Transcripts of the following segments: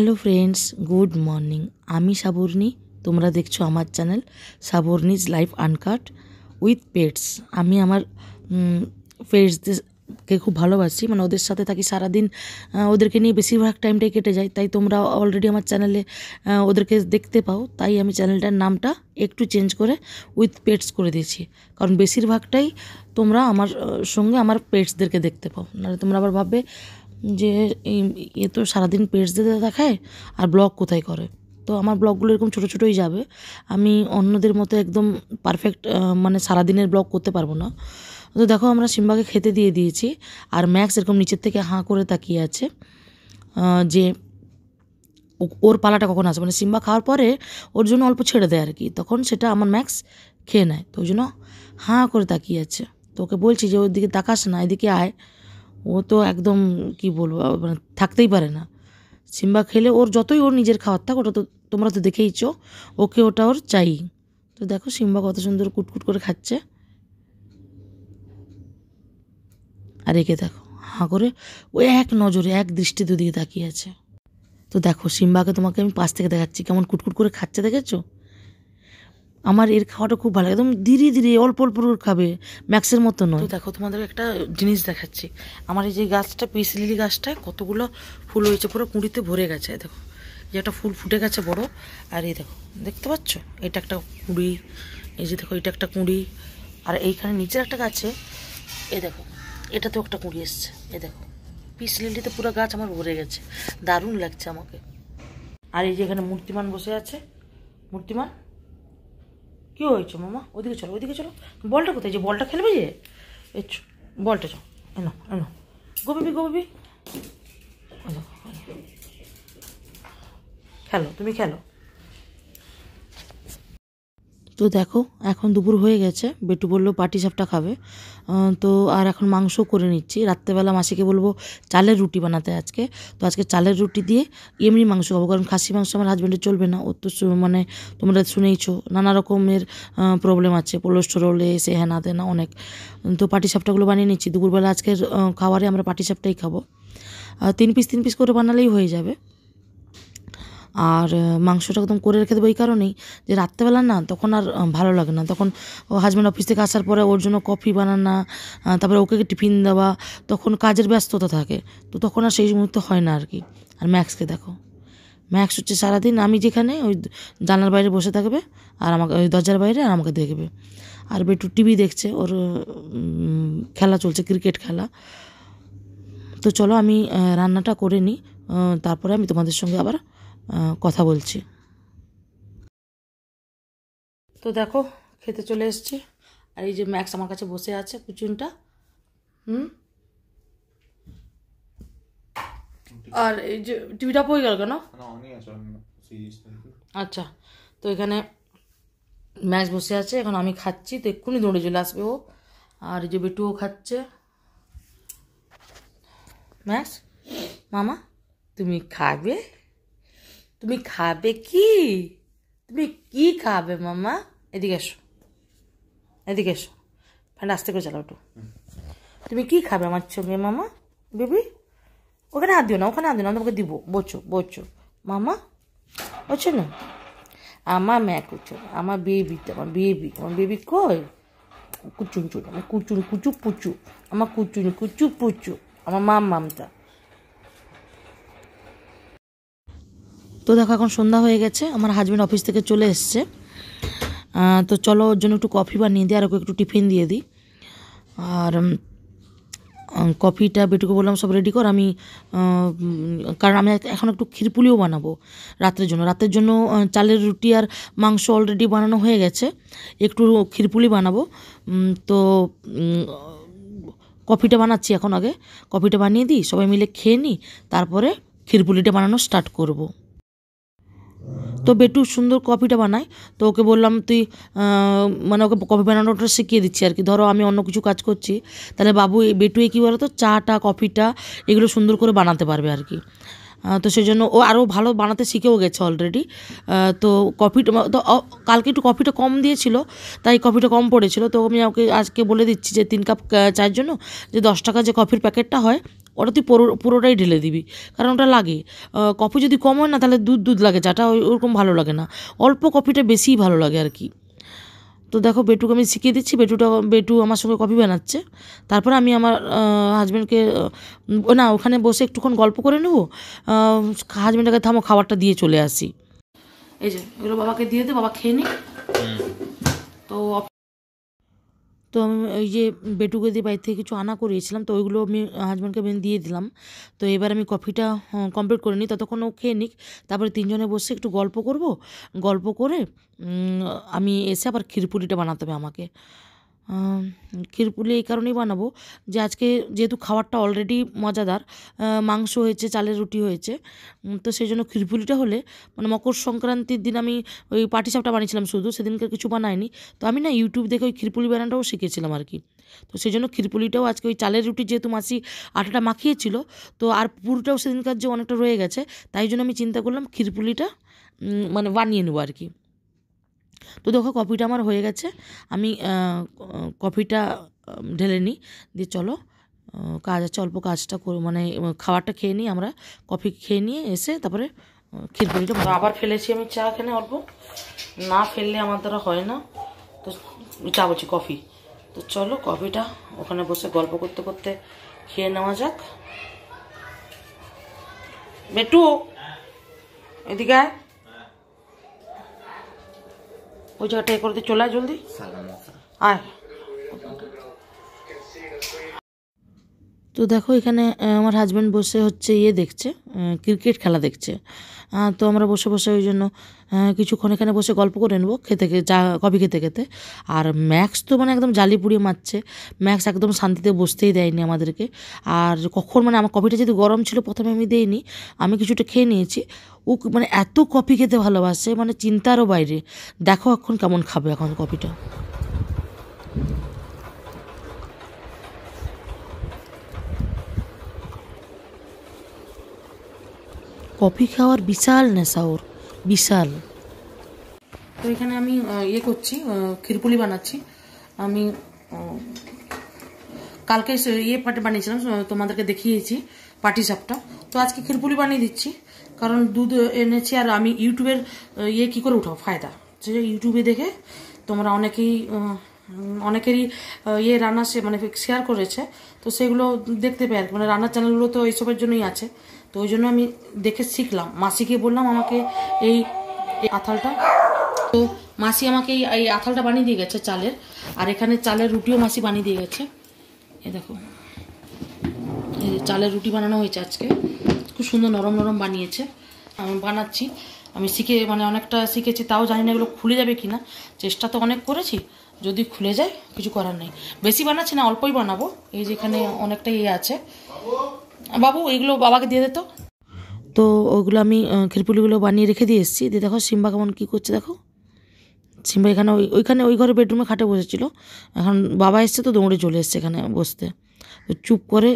hello friends good morning আমি সাবর্ণি তোমরা দেখছো আমার channel Sabarni's life uncut with pets আমি আমার পেটসদেরকে খুব ভালোবাসি মানে ওদের সাথে থাকি সারাদিন ওদেরকে নিয়ে বেশিরভাগ টাইমটাই কেটে যায় তাই তোমরা অলরেডি আমার চ্যানেলে ওদেরকে দেখতে পাও তাই আমি চ্যানেলটার নামটা একটু চেঞ্জ করে উইথ পেটস করে দিয়েছি কারণ বেশিরভাগটাই তোমরা আমার সঙ্গে আমার পেটসদেরকে দেখতে পাও নাহলে তোমরা আবার ভাববে যে এ তো সারাদিন পেজ দিতে দেখায় আর ব্লগ কোথায় করে তো আমার ব্লগগুলো এরকম ছোটো ছোটোই যাবে আমি অন্যদের মতো একদম পারফেক্ট মানে সারাদিনের ব্লগ করতে পারবো না তো দেখো আমরা সিম্বাকে খেতে দিয়ে দিয়েছি আর ম্যাক্স এরকম নিচের থেকে হাঁ করে তাকিয়ে আছে যে ওর পালাটা কখন আসে মানে সিম্বা খাওয়ার পরে ওর জন্য অল্প ছেড়ে দেয় আর কি তখন সেটা আমার ম্যাক্স খেয়ে নেয় তো ওই জন্য হাঁ করে তাকিয়ে আছে তো ওকে বলছি যে ওর দিকে তাকাস না এদিকে আয় ও তো একদম কি বলবো মানে থাকতেই পারে না সিম্বা খেলে ওর যতই ওর নিজের খাওয়ার থাক ওটা তো তোমরা তো দেখেইছো ওকে ওটা ওর চাই তো দেখো সিম্বা কত সুন্দর কুটকুট করে খাচ্ছে আর একে দেখো হাঁ করে ও এক নজরে এক দৃষ্টি দুদিকে তাকিয়ে আছে তো দেখো সিম্বাকে তোমাকে আমি পাশ থেকে দেখাচ্ছি কেমন কুটকুট করে খাচ্ছে দেখেছো আমার এর খাওয়াটা খুব ভালো লাগে একদম ধীরে ধীরে অল্প অল্প খাবে ম্যাক্সের মতো নয় দেখো তোমাদের একটা জিনিস দেখাচ্ছি আমার এই যে গাছটা পিস লিলি গাছটায় কতগুলো ফুল হয়েছে পুরো কুঁড়িতে ভরে গেছে দেখো যে একটা ফুল ফুটে গেছে বড় আর এই দেখো দেখতে পাচ্ছ এটা একটা কুঁড়ি এই যে দেখো এটা একটা কুঁড়ি আর এইখানে নিচের একটা গাছে এ দেখো এটাতেও একটা কুঁড়ি এসছে এ দেখো পিস লিলিতে পুরো গাছ আমার ভরে গেছে দারুণ লাগছে আমাকে আর এই যে এখানে মূর্তিমান বসে আছে মূর্তিমান কি হয়েছে মামা ওদিকে চলো ওদিকে চলো বলটা কোথায় যে বলটা খেলবে যে এচ্ছ বলটা চো এনো এনো গোবিবি গোবিবি খেলো তুমি খেলো তো দেখো এখন দুপুর হয়ে গেছে বেটু বললো পাটি সাপটা খাবে তো আর এখন মাংস করে নিচ্ছি রাত্রেবেলা মাসিকে বলবো চালের রুটি বানাতে আজকে তো আজকে চালের রুটি দিয়ে এমনি মাংস খাবো কারণ খাসি মাংস আমার হাজব্যান্ডের চলবে না ও তো মানে তোমরা শুনেইছো নানা রকমের প্রবলেম আছে কোলেস্টেরলে সে হ্যানা দেনা অনেক তো পাটি সাপটাগুলো বানিয়ে নিচ্ছি দুপুরবেলা আজকের খাবারে আমরা পাটি সাপটাই খাবো তিন পিস তিন পিস করে বানালেই হয়ে যাবে আর মাংসটা একদম করে রেখে দেবো এই কারণেই যে রাত্রেবেলা না তখন আর ভালো লাগে না তখন ও হাজব্যান্ড অফিস থেকে আসার পরে ওর জন্য কফি বানানা তারপরে ওকে টিফিন দেওয়া তখন কাজের ব্যস্ততা থাকে তো তখন আর সেই মুহূর্তে হয় না আর কি আর ম্যাক্সকে দেখো ম্যাক্স হচ্ছে সারাদিন আমি যেখানে ওই জানালার বাইরে বসে থাকবে আর আমাকে ওই দরজার বাইরে আর আমাকে দেখবে আর বেটু টিভি দেখছে ওর খেলা চলছে ক্রিকেট খেলা তো চলো আমি রান্নাটা করে নিই তারপরে আমি তোমাদের সঙ্গে আবার কথা বলছি তো দেখো খেতে চলে এসছি আর এই যে ম্যাক্স আমার কাছে বসে আছে কুচুনটা হুম আর এই যে টিভিটা পড়ে গেল কেন আচ্ছা তো এখানে ম্যাচ বসে আছে এখন আমি খাচ্ছি তো এক্ষুনি দৌড়ে চলে আসবে ও আর যে বেটুও খাচ্ছে ম্যাচ মামা তুমি খাবে তুমি খাবে কি তুমি কি খাবে মামা এদিকে এসো এদিকে এসো ফ্যান আস্তে করে চালাও একটু তুমি কি খাবে আমার সঙ্গে মামা বেবি ওখানে হাত দিও না ওখানে হাত দিও না তোমাকে দিব বোচো বোচো মামা বুঝছো না আমার ম্যা কুচুন আমার বেবি তো আমার বেবি আমার বেবি কই কুচুন চুন আমার কুচুন কুচু পুচু আমার কুচুন কুচু পুচু আমার মাম মামটা তো দেখো এখন সন্ধ্যা হয়ে গেছে আমার হাজব্যান্ড অফিস থেকে চলে এসছে তো চলো ওর জন্য একটু কফি বানিয়ে দিই আর ওকে একটু টিফিন দিয়ে দিই আর কফিটা বেটুকে বললাম সব রেডি কর আমি কারণ আমি এখন একটু ক্ষীরপুলিও বানাবো রাতের জন্য রাতের জন্য চালের রুটি আর মাংস অলরেডি বানানো হয়ে গেছে একটু ক্ষীরপুলি বানাবো তো কফিটা বানাচ্ছি এখন আগে কফিটা বানিয়ে দিই সবাই মিলে খেয়ে নিই তারপরে ক্ষীরপুলিটা বানানো স্টার্ট করবো তো বেটু সুন্দর কফিটা বানায় তো ওকে বললাম তুই মানে ওকে কফি বানানোটা শিখিয়ে দিচ্ছি আর কি ধরো আমি অন্য কিছু কাজ করছি তাহলে বাবু বেটু এ কী বলো তো চাটা কফিটা এগুলো সুন্দর করে বানাতে পারবে আর কি তো সেই জন্য ও আরও ভালো বানাতে শিখেও গেছে অলরেডি তো কপিটা তো কালকে একটু কফিটা কম দিয়েছিল তাই কফিটা কম পড়েছিল তো আমি ওকে আজকে বলে দিচ্ছি যে তিন কাপ চায়ের জন্য যে দশ টাকা যে কফির প্যাকেটটা হয় ওটা তুই পুরো পুরোটাই ঢেলে দিবি কারণ ওটা লাগে কফি যদি কম হয় না তাহলে দুধ দুধ লাগে চাটা ওরকম ভালো লাগে না অল্প কফিটা বেশিই ভালো লাগে আর কি তো দেখো বেটুকে আমি শিখিয়ে দিচ্ছি বেটুটা বেটু আমার সঙ্গে কফি বানাচ্ছে তারপর আমি আমার হাজব্যান্ডকে না ওখানে বসে একটুক্ষণ গল্প করে নেব হাজব্যান্ডটাকে থামো খাবারটা দিয়ে চলে আসি এই যে এগুলো বাবাকে দিয়ে দে বাবা খেয়ে নি তো তো আমি ওই যে বেটুকে দিয়ে বাড়ি থেকে কিছু আনা করিয়েছিলাম তো ওইগুলো আমি হাজব্যান্ডকে আমি দিয়ে দিলাম তো এবার আমি কফিটা কমপ্লিট হ্যাঁ, করে নিই ততক্ষণ ও খেয়ে নিক তারপরে তিনজনে বসে একটু গল্প করব গল্প করে আমি এসে আবার ক্ষীরপুরিটা বানাতে হবে আমাকে ক্ষীরপুলি এই কারণেই বানাবো যে আজকে যেহেতু খাবারটা অলরেডি মজাদার মাংস হয়েছে চালের রুটি হয়েছে তো সেই জন্য ক্ষীরপুলিটা হলে মানে মকর সংক্রান্তির দিন আমি ওই পাটিসাপটা বানিয়েছিলাম শুধু সেদিনকে কিছু বানায়নি তো আমি না ইউটিউব দেখে ওই ক্ষীরপুলি বানানোটাও শিখেছিলাম আর কি তো সেই জন্য ক্ষীরপুলিটাও আজকে ওই চালের রুটি যেহেতু মাসি আটাটা মাখিয়েছিল তো আর পুরোটাও সেদিনকার যে অনেকটা রয়ে গেছে তাই জন্য আমি চিন্তা করলাম ক্ষীরপুলিটা মানে বানিয়ে নেবো আর কি তো দেখো কপিটা আমার হয়ে গেছে আমি কপিটা ঢেলে নিই দিয়ে চলো কাজ আছে অল্প কাজটা মানে খাবারটা খেয়ে নিই আমরা কফি খেয়ে নিয়ে এসে তারপরে ক্ষীরপুরিটা আবার ফেলেছি আমি চা খেলে অল্প না ফেললে আমার দ্বারা হয় না তো চা বলছি কফি তো চলো কফিটা ওখানে বসে গল্প করতে করতে খেয়ে নেওয়া যাক বেটু এদিকে ওই জায়গাটায় করতে চলে আয় জলদি আয় তো দেখো এখানে আমার হাজব্যান্ড বসে হচ্ছে ইয়ে দেখছে ক্রিকেট খেলা দেখছে তো আমরা বসে বসে ওই জন্য কিছুক্ষণ এখানে বসে গল্প করে নেবো খেতে চা কফি খেতে খেতে আর ম্যাক্স তো মানে একদম জালি পুড়িয়ে মারছে ম্যাক্স একদম শান্তিতে বসতেই দেয়নি আমাদেরকে আর কখন মানে আমার কফিটা যদি গরম ছিল প্রথমে আমি দেইনি আমি কিছুটা খেয়ে নিয়েছি ও মানে এত কফি খেতে ভালোবাসে মানে চিন্তারও বাইরে দেখো এখন কেমন খাবে এখন কফিটা কফি খাওয়ার বিশাল নেশা ওর বিশাল তো এখানে আমি ইয়ে করছি ক্ষীরপুলি বানাচ্ছি আমি কালকে ইয়ে পাটি বানিয়েছিলাম তোমাদেরকে দেখিয়েছি পাটি সাপটা তো আজকে ক্ষীরপুলি বানিয়ে দিচ্ছি কারণ দুধ এনেছি আর আমি ইউটিউবের ইয়ে কী করে উঠাও ফায়দা যে ইউটিউবে দেখে তোমরা অনেকেই অনেকেরই ইয়ে রান্না সে মানে শেয়ার করেছে তো সেগুলো দেখতে পাই আর মানে রান্নার চ্যানেলগুলো তো এইসবের জন্যই আছে তো ওই জন্য আমি দেখে শিখলাম মাসিকে বললাম আমাকে এই আথালটা তো মাসি আমাকে এই আথালটা বানিয়ে দিয়ে গেছে চালের আর এখানে চালের রুটিও মাসি বানিয়ে দিয়ে গেছে এ দেখো এই চালের রুটি বানানো হয়েছে আজকে খুব সুন্দর নরম নরম বানিয়েছে আমি বানাচ্ছি আমি শিখে মানে অনেকটা শিখেছি তাও জানি না এগুলো খুলে যাবে কি না চেষ্টা তো অনেক করেছি যদি খুলে যায় কিছু করার নেই বেশি বানাচ্ছি না অল্পই বানাবো এই যেখানে অনেকটাই ইয়ে আছে বাবু এগুলো বাবাকে দিয়ে দে তো তো ওগুলো আমি খেরপুলিগুলো বানিয়ে রেখে দিয়ে এসেছি দিয়ে দেখো সিম্বা কেমন কী করছে দেখো সিম্বা এখানে ওই ওইখানে ওই ঘরে বেডরুমে খাটে বসেছিল এখন বাবা এসছে তো দৌড়ে চলে এসছে এখানে বসতে তো চুপ করে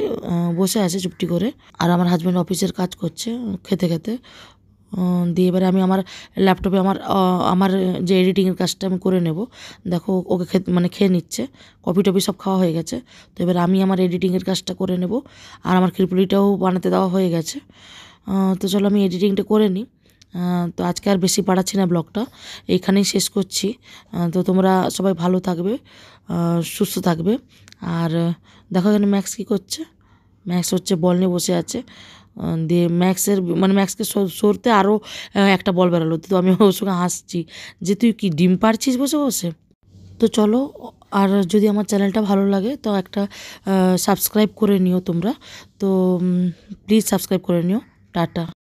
বসে আছে চুপটি করে আর আমার হাজব্যান্ড অফিসের কাজ করছে খেতে খেতে দিয়ে এবারে আমি আমার ল্যাপটপে আমার আমার যে এডিটিংয়ের কাজটা আমি করে নেব দেখো ওকে খে মানে খেয়ে নিচ্ছে কপি টপি সব খাওয়া হয়ে গেছে তো এবার আমি আমার এডিটিংয়ের কাজটা করে নেব আর আমার খিরপুলিটাও বানাতে দেওয়া হয়ে গেছে তো চলো আমি এডিটিংটা করে নিই তো আজকে আর বেশি পাড়াচ্ছি না ব্লগটা এইখানেই শেষ করছি তো তোমরা সবাই ভালো থাকবে সুস্থ থাকবে আর দেখো এখানে ম্যাক্স কী করছে ম্যাক্স হচ্ছে বল নিয়ে বসে আছে দিয়ে ম্যাক্সের মানে ম্যাক্সকে সরতে আরও একটা বল বেরালো তো আমি ওর সঙ্গে হাসছি যে তুই কি ডিম পারছিস বসে বসে তো চলো আর যদি আমার চ্যানেলটা ভালো লাগে তো একটা সাবস্ক্রাইব করে নিও তোমরা তো প্লিজ সাবস্ক্রাইব করে নিও টাটা